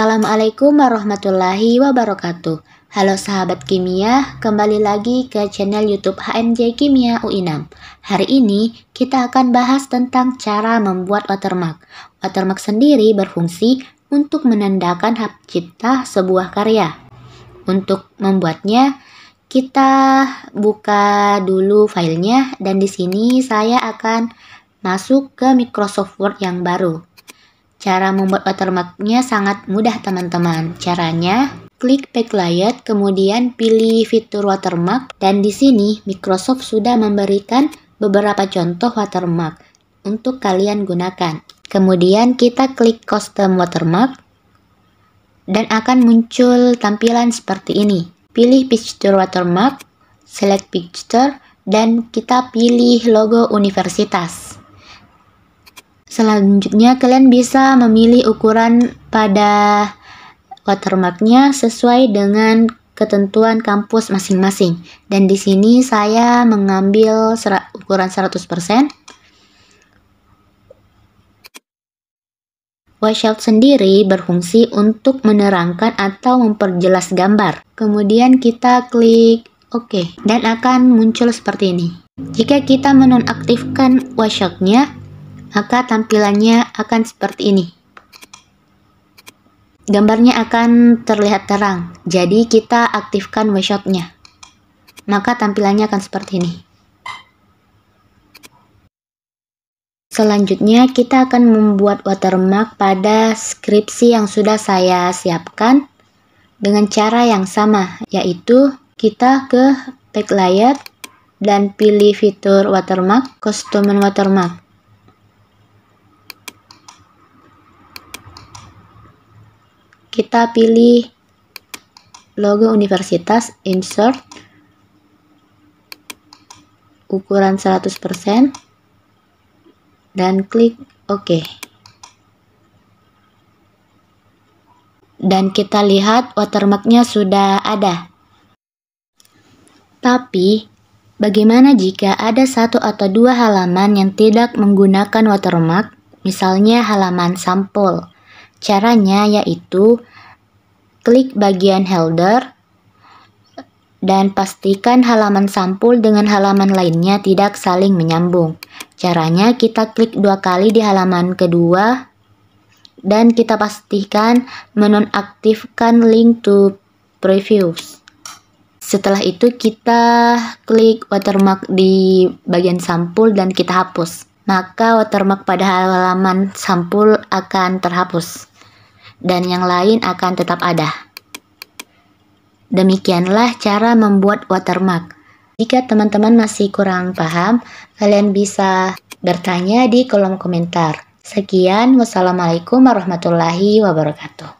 Assalamualaikum warahmatullahi wabarakatuh. Halo sahabat kimia, kembali lagi ke channel YouTube HMJ Kimia U6. Hari ini kita akan bahas tentang cara membuat watermark. Watermark sendiri berfungsi untuk menandakan hak cipta sebuah karya. Untuk membuatnya, kita buka dulu filenya dan di sini saya akan masuk ke Microsoft Word yang baru. Cara membuat watermarknya sangat mudah teman-teman. Caranya, klik Pack Layout, kemudian pilih fitur watermark, dan di sini Microsoft sudah memberikan beberapa contoh watermark untuk kalian gunakan. Kemudian kita klik Custom Watermark, dan akan muncul tampilan seperti ini. Pilih Picture Watermark, Select Picture, dan kita pilih logo universitas. Selanjutnya kalian bisa memilih ukuran pada watermarknya sesuai dengan ketentuan kampus masing-masing. Dan di sini saya mengambil ukuran 100%. Washout sendiri berfungsi untuk menerangkan atau memperjelas gambar. Kemudian kita klik OK dan akan muncul seperti ini. Jika kita menonaktifkan washoutnya, maka tampilannya akan seperti ini. Gambarnya akan terlihat terang, jadi kita aktifkan wayshotnya. Maka tampilannya akan seperti ini. Selanjutnya kita akan membuat watermark pada skripsi yang sudah saya siapkan dengan cara yang sama, yaitu kita ke tag layout dan pilih fitur watermark, Custom Watermark. kita pilih logo universitas, insert, ukuran 100%, dan klik OK. Dan kita lihat watermarknya sudah ada. Tapi, bagaimana jika ada satu atau dua halaman yang tidak menggunakan watermark, misalnya halaman sampul? Caranya yaitu klik bagian header dan pastikan halaman sampul dengan halaman lainnya tidak saling menyambung. Caranya kita klik dua kali di halaman kedua dan kita pastikan menonaktifkan link to previews. Setelah itu kita klik watermark di bagian sampul dan kita hapus. Maka watermark pada halaman sampul akan terhapus dan yang lain akan tetap ada. Demikianlah cara membuat watermark. Jika teman-teman masih kurang paham, kalian bisa bertanya di kolom komentar. Sekian, wassalamualaikum warahmatullahi wabarakatuh.